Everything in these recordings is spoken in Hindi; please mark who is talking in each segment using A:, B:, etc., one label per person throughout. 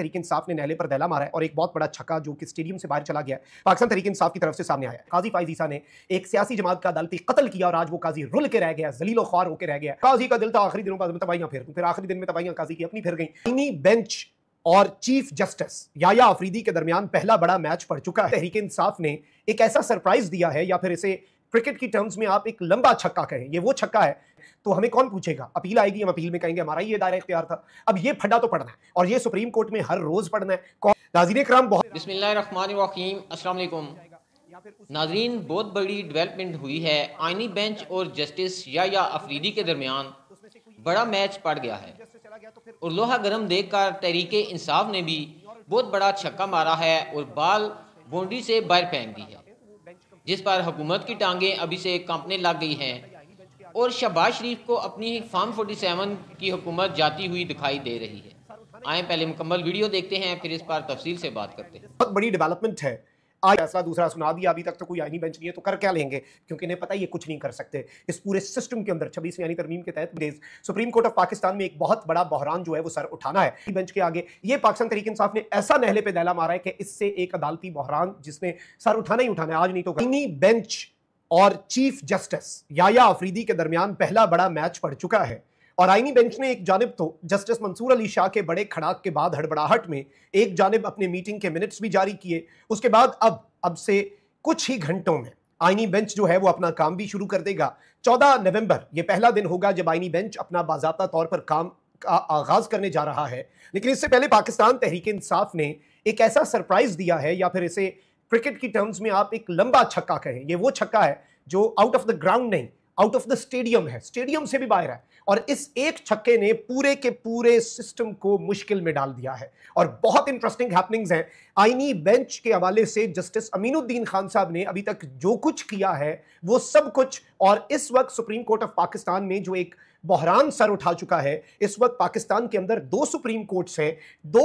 A: तरीके इंसाफ ने नहले पर दहला मारा है और एक बहुत बड़ा छक्का जो कि स्टेडियम से बाहर चला गया पाकिस्तान तरीके इंसाफ की तरफ से सामने आया काजी फाइजीसा ने एक सियासी जमात का अदालती कतल किया और आज वो काजी रुल के रह गया जलीलो खार होकर रह गया काजी का दिल था आखिरी दिनों बाद तो तबाहियां फिर तो फिर आखिरी दिन में तबाहियां काजी की अपनी फिर गई इन्हीं बेंच और चीफ जस्टिस याया अफरीदी के दरमियान पहला बड़ा मैच पड़ चुका है तहरीक इंसाफ ने एक ऐसा सरप्राइज दिया है या फिर इसे क्रिकेट की टर्म्स में आप एक लंबा छक्का कहें ये वो छक्का है तो हमें कौन पूछेगा अपील आएगी हम अपील में कहेंगे हमारा ये दायरा इख्तियार था अब ये फंडा तो पढ़ना है और ये सुप्रीम कोर्ट में हर रोज पढ़ना है नाजीन कराम
B: बहुत नाजरीन बहुत बड़ी डेवलपमेंट हुई है आइनी बेंच और जस्टिस या या अफरीदी के दरमियान बड़ा मैच पड़ गया है और लोहा गर्म देख कर तहरीक इंसाफ ने भी बहुत बड़ा छक्का मारा है और बाल बोंडी से बाहर फेंक दी है जिस पर हुकूमत की टांगें अभी से कंपने लग गई हैं और शहबाज शरीफ को अपनी फार्म फोर्टी सेवन की हुकूमत जाती हुई दिखाई दे रही है आए पहले मुकम्मल वीडियो देखते हैं फिर इस बार तफसील से बात करते हैं
A: बहुत बड़ी डेवलपमेंट है आज ऐसा दूसरा सुना दिया अभी तक तो कोई आईनी बेंच नहीं है तो कर क्या लेंगे क्योंकि इन्हें पता ये कुछ नहीं कर सकते इस पूरे सिस्टम के अंदर छब्बीस यानी तरमीम के तहत देश सुप्रीम कोर्ट ऑफ पाकिस्तान में एक बहुत बड़ा बहरान जो है वो सर उठाना है बेंच के आगे ये पाकिस्तान तरीके इंसाफ ने ऐसा नहले पे दहला मारा है कि इससे एक अदालती बहरान जिसने सर उठाना ही उठाना है आज नहीं तो आइनी बेंच और चीफ जस्टिस याया अफरीदी के दरमियान पहला बड़ा मैच पड़ चुका है और आईनी बेंच ने एक जानब तो जस्टिस मंसूर अली शाह के बड़े खड़ाक के बाद हड़बड़ाहट में एक जानब अपने मीटिंग के मिनट्स भी जारी किए उसके बाद अब अब से कुछ ही घंटों में आईनी बेंच जो है वो अपना काम भी शुरू कर देगा चौदह नवंबर ये पहला दिन होगा जब आईनी बेंच अपना बाजाबा तौर पर काम का आगाज करने जा रहा है लेकिन इससे पहले पाकिस्तान तहरीक इंसाफ ने एक ऐसा सरप्राइज दिया है या फिर इसे क्रिकेट की टर्म्स में आप एक लंबा छक्का कहें ये वो छक्का है जो आउट ऑफ द ग्राउंड नहीं आउट ऑफ द स्टेडियम है स्टेडियम से भी बाहर है और इस एक छक्के ने पूरे के पूरे सिस्टम को मुश्किल में डाल दिया है और बहुत इंटरेस्टिंग हैपनिंग्स हैं आईनी बेंच के हवाले से जस्टिस अमीनुद्दीन खान साहब ने अभी तक जो कुछ किया है वो सब कुछ और इस वक्त सुप्रीम कोर्ट ऑफ पाकिस्तान में जो एक बहरान सर उठा चुका है इस वक्त पाकिस्तान के अंदर दो सुप्रीम कोर्ट्स हैं दो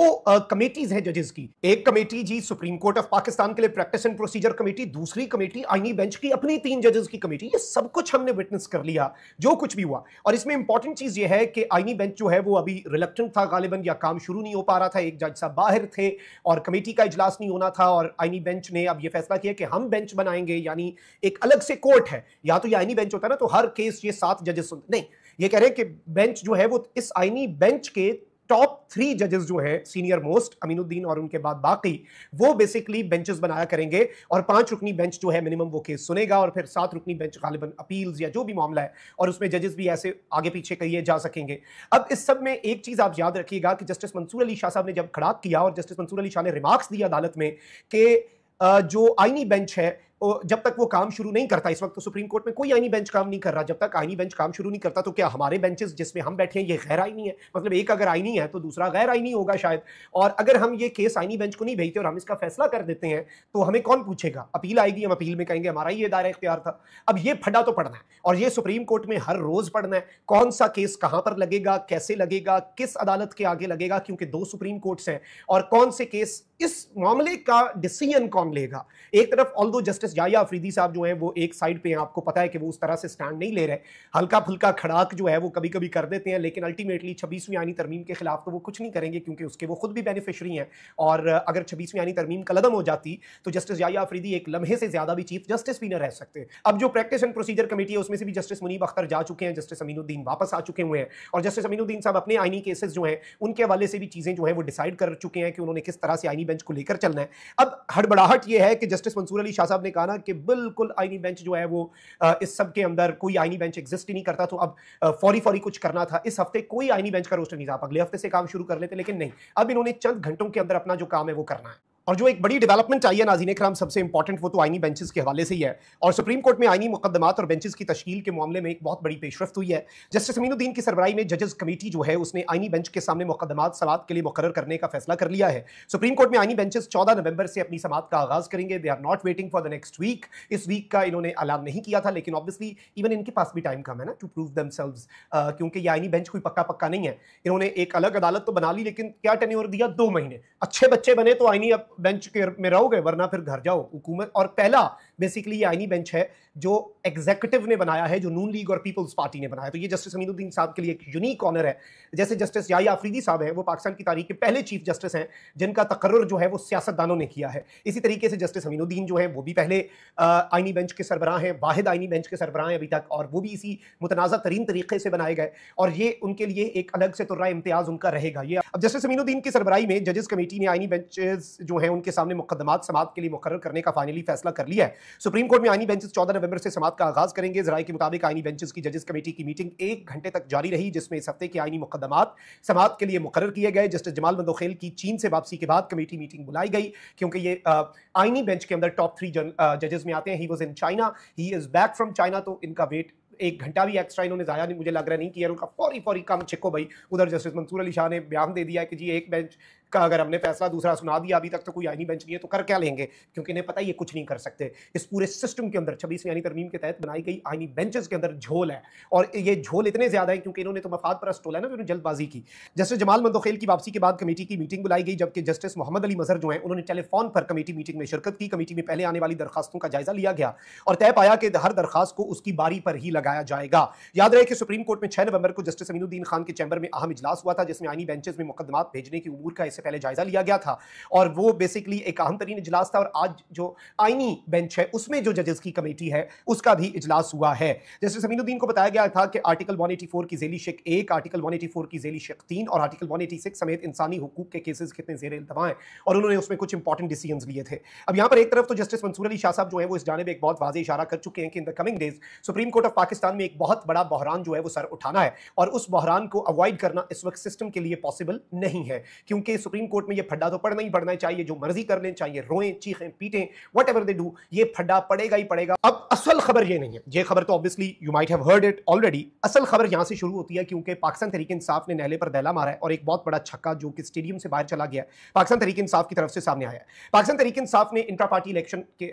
A: कमेटीज हैं जजेस की एक कमेटी जी सुप्रीम कोर्ट ऑफ पाकिस्तान के लिए प्रैक्टिस एंड प्रोसीजर कमेटी दूसरी कमेटी आईनी बेंच की अपनी तीन जजेस की कमेटी ये सब कुछ हमने विटनेस कर लिया जो कुछ भी हुआ और इसमें इंपॉर्टेंट चीज ये है कि आईनी बेंच जो है वो अभी रिलेक्टेंट था गालिबन या काम शुरू नहीं हो पा रहा था एक जज साहब बाहर थे और कमेटी का इजलास नहीं होना था और आईनी बेंच ने अब यह फैसला किया कि हम बेंच बनाएंगे यानी एक अलग से कोर्ट है या तो ये आईनी बेंच होता है ना तो हर केस ये सात जजेस नहीं ये कह रहे हैं कि बेंच जो है वो इस आईनी बेंच के टॉप थ्री जजेस जो हैं सीनियर मोस्ट अमीनुद्दीन और उनके बाद बाकी वो बेसिकली बेंचेस बनाया करेंगे और पांच रुकनी बेंच जो है मिनिमम वो केस सुनेगा और फिर सात रुकनी बेंच गालिबन अपील्स या जो भी मामला है और उसमें जजेस भी ऐसे आगे पीछे कहिए जा सकेंगे अब इस सब में एक चीज़ आप याद रखिएगा कि जस्टिस मंसूर अली शाह साहब ने जब खड़ा किया और जस्टिस मंसूर अली शाह ने रिमार्क्स दिया अदालत में कि जो आईनी बेंच है जब तक वो काम शुरू नहीं करता इस वक्त तो सुप्रीम कोर्ट में कोई आईनी बेंच काम नहीं कर रहा जब तक आईनी बेंच काम शुरू नहीं करता तो क्या हमारे बेंचेस जिसमें हम बैठे हैं ये गैर आईनी है मतलब एक अगर आईनी है तो दूसरा गैर आईनी होगा शायद और अगर हम ये केस आईनी बेंच को नहीं भेजते और हम इसका फैसला कर देते हैं तो हमें कौन पूछेगा अपील आएगी हम अपील में कहेंगे हमारा ही दायरा इख्तियार था अब ये फटा तो पड़ना है और ये सुप्रीम कोर्ट में हर रोज पढ़ना है कौन सा केस कहाँ पर लगेगा कैसे लगेगा किस अदालत के आगे लगेगा क्योंकि दो सुप्रीम कोर्ट्स हैं और कौन से केस इस मामले का डिसीजन कौन लेगा एक तरफ ऑल दो जस्टिस जाया अफरीदी साहब जो हैं वो एक साइड पे हैं आपको पता है कि वो उस तरह से स्टैंड नहीं ले रहे हल्का फुल्का खड़ाक जो है वो कभी कभी कर देते हैं लेकिन अल्टीमेटली छब्बीसवीं आनी तरमीम के खिलाफ तो वो कुछ नहीं करेंगे क्योंकि उसके वो खुद भी बेनिफिशरी हैं और अगर छब्बीसवीं आनी तरमीम कलदम हो जाती तो जस्टिस जाया अफरीदी एक लम्हे से ज्यादा भी चीफ जस्टिस भी न रह सकते अब जो प्रैक्टिस एंड प्रोसीजर कमेटी है उसमें से भी जस्टिस मुनीब अख्तर जा चुके हैं जस्टिस अमीनुद्दीन वापस आ चुके हुए हैं और जस्टिस अमीनुद्दीन साहब अपने आईनी केसेज जो हैं उनके हवाले से भी चीज़ें जो हैं वो डिसाइड कर चुके हैं कि उन्होंने किस तरह से आईनी आईनी बेंच को लेकर चलना है अब हड़बड़ाहट यह है कि जस्टिस मंसूर अली शाह साहब ने कहा ना कि बिल्कुल आईनी बेंच जो है वो इस सब के अंदर कोई आईनी बेंच एग्जिस्ट ही नहीं करता तो अब फौरी फौरी कुछ करना था इस हफ्ते कोई आईनी बेंच का रोस्टर नहीं था अगले हफ्ते से काम शुरू कर लेते लेकिन नहीं अब इन्होंने चंद घंटों के अंदर अपना जो काम है वो करना है और जो एक बड़ी डेवलपमेंट चाहिए नाजीन कराम सबसे इंपॉर्टेंट वो तो आईनी बेंचेस के हवाले से ही है और सुप्रीम कोर्ट में आईनी मुकदमात और बेंचेस की तश्ल के मामले में एक बहुत बड़ी पेशरफ हुई है जस्टिस अमीनुद्दीन की सरबराई में जजेस कमेटी जो है उसने आईनी बेंच के सामने मुकदमा सवाद के लिए मुकर करने का फैसला कर लिया है सुप्रीम कोर्ट में आईनी बेंचेस चौदह नवंबर से अपनी समात का आगाज करेंगे they are not waiting for the next week इस वीक का इन्होंने ऐलान नहीं किया था लेकिन ऑब्वियसली इवन इनके पास भी टाइम कम है ना टू प्रूव दम क्योंकि ये आईनी बेंच कोई पक्का पक्का नहीं है इन्होंने एक अलग अदालत तो बना ली लेकिन क्या टेन्योर दिया दो महीने अच्छे बच्चे बने तो आईनी अब बेंच के में रहोगे वरना फिर घर जाओ हुकूमत और पहला बेसिकली ये आईनी बेंच है जो एग्जीक्यूटिव ने बनाया है जो नून लीग और पीपल्स पार्टी ने बनाया तो ये जस्टिस अमीनुद्दीन साहब के लिए एक यूनिक ऑनर है जैसे जस्टिस या आफरीदी साहब हैं वो पाकिस्तान की तारीख के पहले चीफ जस्टिस हैं जिनका तकर्र जो है वो सियासतदानों ने किया है इसी तरीके से जस्टिस अमीनुद्दीन जो है वो भी पहले आइनी बेंच के सरबराह हैं वाहिद आइनी बेंच के सरबराह हैं अभी तक और वो भी इसी मुतनाज़ तरीन तरीके से बनाए गए और ये उनके लिए एक अलग से तुर्रा इम्तियाज़ उनका रहेगा ये अब जस्टिस अमीनुद्दीन की सरबराही में जजेस कमेटी ने आइनी बेंचेज जो है उनके सामने मुकदमात समाप्त के लिए मुकर करने का फाइनली फैसला कर लिया है सुप्रीम कोर्ट में आईनी बेंचेस चौदह नवंबर से समाप्त का आगाज करेंगे जराये के मुताबिक आईनी बेंचेस की जजेस कमेटी की मीटिंग एक घंटे तक जारी रही जिसमें इस हफ्ते के आईनी मुकदमा समाप्त के लिए मुकर किए गए जस्टिस जमाल मंदोखेल की चीन से वापसी के बाद कमेटी मीटिंग बुलाई गई क्योंकि ये आईनी बेंच के अंदर टॉप थ्री जजेस में आते हैं he was in China he is back from China तो इनका वेट एक घंटा भी एक्स्ट्रा इन्होंने ज़ाया नहीं मुझे लग रहा नहीं कि यार उनका फौरी फौरी काम छिको भाई उधर जस्टिस मंसूर अली शाह ने बयान दे दिया कि जी एक बेंच का अगर हमने फैसला दूसरा सुना दिया अभी तक तो कोई आईनी बेंच नहीं है तो कर क्या लेंगे क्योंकि इन्हें पता ये कुछ नहीं कर सकते इस पूरे सिस्टम के अंदर छब्बीस यानी तरमीम के तहत बनाई गई आईनी बेंचेस के अंदर झोल है और ये झोल इतने ज़्यादा है क्योंकि इन्होंने तो मफाद परस्त टोला ना उन्होंने जल्दबाजी की जस्टिस जमाल मंदोखेल की वापसी के बाद कमेटी की मीटिंग बुलाई गई जबकि जस्टिस मोहम्मद अली मजर जो है उन्होंने टेलीफोन पर कमेटी मीटिंग में शिरकत की कमेटी में पहले आने वाली दरखास्तों का जायजा लिया गया और तय पाया कि हर दरखास्त को उसकी बारी पर ही लगाया जाएगा याद रहे कि सुप्रीम कोर्ट में छह नवंबर को जस्टिस अमीनुद्दीन खान के चैम्बर में अहम इजलास हुआ था जिसमें आईनी बेंचेस में मुकदमा भेजने की उमूर का इसे पहले जायजा लिया गया था और वो बेसिकली एक अहम तरीन इजलास था और आज जो आइनी बेंच है उसमें जो जजेस की कमेटी है उसका भी इजलास हुआ है जैसे समीनुद्दीन को बताया गया था कि आर्टिकल 184 की जेली शिक एक आर्टिकल 184 की जेली शिक तीन और आर्टिकल 186 समेत इंसानी हकूक के केसेस कितने जेर इल्तवा हैं और उन्होंने उसमें कुछ इंपॉर्टेंट डिसीजन लिए थे अब यहाँ पर एक तरफ तो जस्टिस मंसूर अली शाह साहब जो है वो इस जानब एक बहुत वाजे इशारा कर चुके हैं कि in the coming days supreme court of Pakistan में एक बहुत बड़ा बहरान जो है वो सर उठाना है और उस बहरान को अवॉइड करना इस वक्त सिस्टम के लिए पॉसिबल नहीं है क्योंकि सुप्रीम कोर्ट में ये फड्डा तो पड़ना ही पड़ना चाहिए जो मर्जी कर लें चाहिए रोएं चीखें पीटें वट एवर दे डू ये फड्डा पड़ेगा ही पड़ेगा अब असल खबर ये नहीं है ये खबर तो obviously you might have heard it already असल खबर यहाँ से शुरू होती है क्योंकि पाकिस्तान तरीके इंसाफ ने नहले पर दहला मारा है और एक बहुत बड़ा छक्का जो कि स्टेडियम से बाहर चला गया पाकिस्तान तरीके इंसाफ की तरफ से सामने आया पाकिस्तान तरीके इंसाफ ने इंट्रा पार्टी इलेक्शन के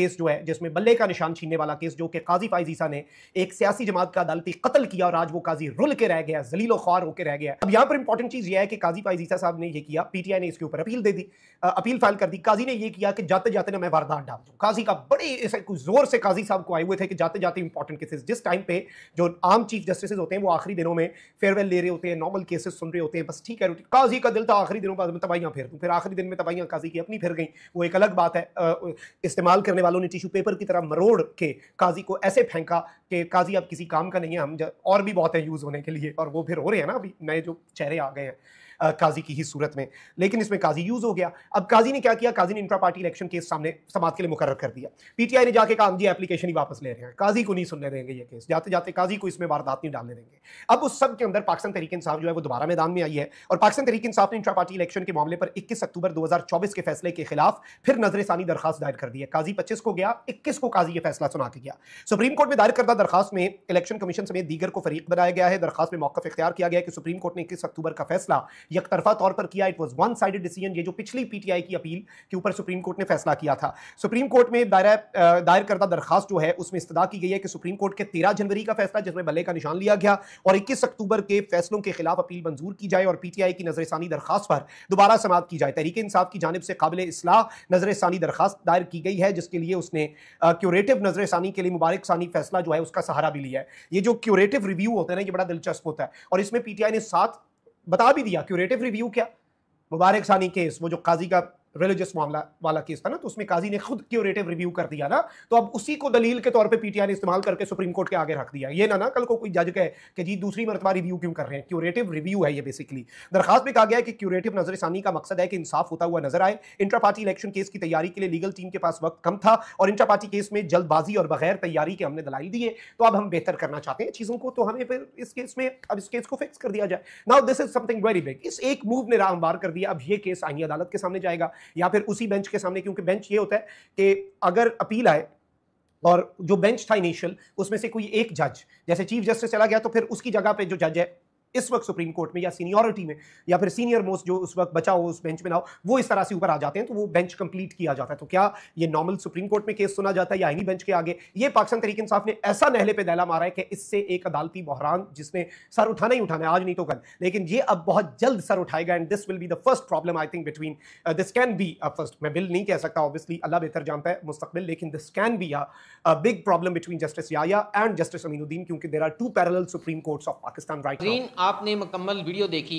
A: केस जो है जिसमें बल्ले का निशान छीनने वाला केस जो कि काजी फाइज ईसा ने एक सियासी जमात का अदालती कत्ल किया और आज वो काजी रुल के रह गया जलीलो ख्वार होकर रह गया अब यहाँ पर इंपॉर्टेंट चीज़ यह है कि काजी फाइज ईसा साहब ने ये किया पीटीआई ने इसके ऊपर अपील दे दी अपील फाइल कर दी काजी ने ये किया कि जाते जाते ना मैं वारदात डाल दूँ काजी का बड़े ऐसे कुछ जोर से काजी साहब को आए हुए थे कि जाते जाते इंपॉर्टेंट केसेस जिस टाइम पे जो आम चीफ जस्टिस होते हैं वो आखिरी दिनों में फेयरवेल ले रहे होते हैं नॉर्मल केसेस सुन रहे होते हैं बस ठीक है काजी का दिल था आखिरी दिनों बाद में तबाहियाँ फेर दूँ फिर आखिरी दिन में तबाहियाँ काजी की अपनी फिर गई वो एक अलग बात है इस्तेमाल करने वालों ने टिशू पेपर की तरह मरोड़ के काजी को ऐसे फेंका कि काजी अब किसी काम का नहीं है हम और भी बहुत है यूज़ होने के लिए और वो फिर हो रहे हैं ना अभी नए जो चेहरे आ गए हैं काजी की ही सूरत में लेकिन इसमें काजी यूज़ हो गया अब काजी ने क्या किया काजी ने इंट्रा पार्टी इलेक्शन केस सामने समाज के लिए मुकर कर दिया पीटीआई ने जाके कहा जी एप्लीकेशन ही वापस ले रहे हैं काजी को नहीं सुनने देंगे ये केस जाते जाते काजी को इसमें वारदात नहीं डालने देंगे अब उस सब के अंदर पाकिस्तान तरीके इंसाफ जो है वो दोबारा मैदान में आई है और पाकिस्तान तरीके इंसाफ ने इंट्रा पार्टी इलेक्शन के मामले पर इक्कीस अक्टूबर दो के फैसले के खिलाफ फिर नजर सानी दरखास्त दायर कर दी है काजी पच्चीस को गया इक्कीस को काजी यह फैसला सुना के गया सुप्रीम कोर्ट में दायर करता दरखास्त में इलेक्शन कमीशन समेत दीगर को फरीक बनाया गया है दरखास्त में मौका इख्तियार किया गया कि सुप्रीम कोर्ट ने इक्कीस अक्टूबर का फैसला यकतरफा तौर पर किया it was one sided decision ये जो पिछली पीटीआई की अपील के ऊपर सुप्रीम कोर्ट ने फैसला किया था सुप्रीम कोर्ट में दायरा दायर करदा दरखास्त जो है उसमें इस्तः की गई है कि सुप्रीम कोर्ट के तेरह जनवरी का फैसला जिसमें बल्ले का निशान लिया गया और इक्कीस अक्टूबर के फैसलों के खिलाफ अपील मंजूर की जाए और पीटीआई की नजरसानी दरखास्त पर दोबारा समाप्त की जाए तरीके इंसाफ की जानब से काबिल इसलाह नजरसानी दरखास्त दायर की गई है जिसके लिए उसने क्यूरेटिव नजरसानी के लिए मुबारक सानी फैसला जो है उसका सहारा भी लिया है ये जो क्यूरेटिव रिव्यू होता है ना ये बड़ा दिलचस्प होता है और इसमें पीटीआई ने सात बता भी दिया क्यूरेटिव रिव्यू क्या मुबारक सानी केस वो जो काजी का रिलीजियस मामला वाला केस था ना तो उसमें काजी ने खुद क्यूरेटिव रिव्यू कर दिया ना तो अब उसी को दलील के तौर पे पीटीआई ने इस्तेमाल करके सुप्रीम कोर्ट के आगे रख दिया ये ना ना कल को कोई जज कहे कि जी दूसरी मरतबा रिव्यू क्यों कर रहे हैं क्यूरेटिव रिव्यू है ये बेसिकली दरखास्त में कहा गया है कि क्यूरेटिव नजरसानी का मकसद है कि इंसाफ होता हुआ नजर आए इंटर पार्टी इलेक्शन केस की तैयारी के लिए लीगल टीम के पास वक्त कम था और इंटर पार्टी केस में जल्दबाजी और बगैर तैयारी के हमने दलाई दिए तो अब हम बेहतर करना चाहते हैं चीज़ों को तो हमें फिर इस केस में अब इस केस को फिक्स कर दिया जाए now this is something very big इस एक मूव ने राम बार कर दिया अब ये केस आइनी अदालत के सामने जाएगा या फिर उसी बेंच के सामने क्योंकि बेंच ये होता है कि अगर अपील आए और जो बेंच था इनिशियल उसमें से कोई एक जज जैसे चीफ जस्टिस चला गया तो फिर उसकी जगह पे जो जज है इस वक्त सुप्रीम कोर्ट में या सीनियोरिटी में या फिर सीनियर मोस्ट जो उस वक्त बचा हो उस बेंच में ना हो वो इस तरह से ऊपर आ जाते हैं तो वो बेंच कंप्लीट किया जाता है तो क्या ये नॉर्मल सुप्रीम कोर्ट में केस सुना जाता है या इन्हीं बेंच के आगे ये पाकिस्तान तरीके इंसाफ ने ऐसा नहले पे दहला मारा है कि इससे एक अदालती बहरान जिसने सर उठाना ही उठाना है आज नहीं तो कल लेकिन ये अब बहुत जल्द सर उठाएगा and this will be the first problem I think between this can be first मैं बिल नहीं कह सकता ऑब्वियसली अल्लाह बेहतर जानता है मुस्तबिल लेकिन this can be a big problem between justice Yahya and justice Aminuddin क्योंकि there are two parallel supreme courts of Pakistan
B: right आपने मुकम्मल वीडियो देखी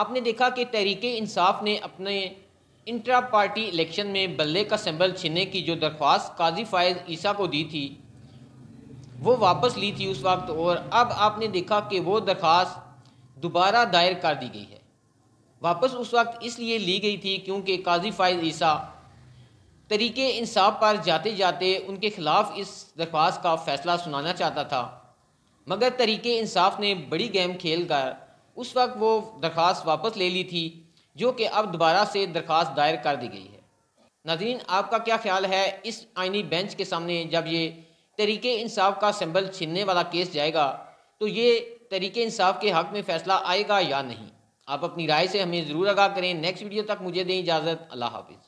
B: आपने देखा कि तहरीक इंसाफ ने अपने इंट्रा पार्टी इलेक्शन में बल्ले का सिंबल छीनने की जो दरख्वास्त काजी फ़ायज़ ईसा को दी थी वो वापस ली थी उस वक्त और अब आपने देखा कि वो दरख्वास दोबारा दायर कर दी गई है वापस उस वक्त इसलिए ली गई थी क्योंकि काजी फ़ायज़ ईसा तरीके इंसाफ पर जाते जाते उनके ख़िलाफ़ इस दरख्वास का फ़ैसला सुनाना चाहता था मगर तरीके इंसाफ ने बड़ी गेम खेल कर उस वक्त वो दरख्वास्त वापस ले ली थी जो कि अब दोबारा से दरख्वास्त दायर कर दी गई है नाजरीन आपका क्या ख्याल है इस आइनी बेंच के सामने जब ये तरीके इंसाफ का सिंबल छीनने वाला केस जाएगा तो ये तरीके इंसाफ के हक़ में फ़ैसला आएगा या नहीं आप अपनी राय से हमें ज़रूर आगाह करें नेक्स्ट वीडियो तक मुझे दें इजाज़त अल्लाह हाफिज़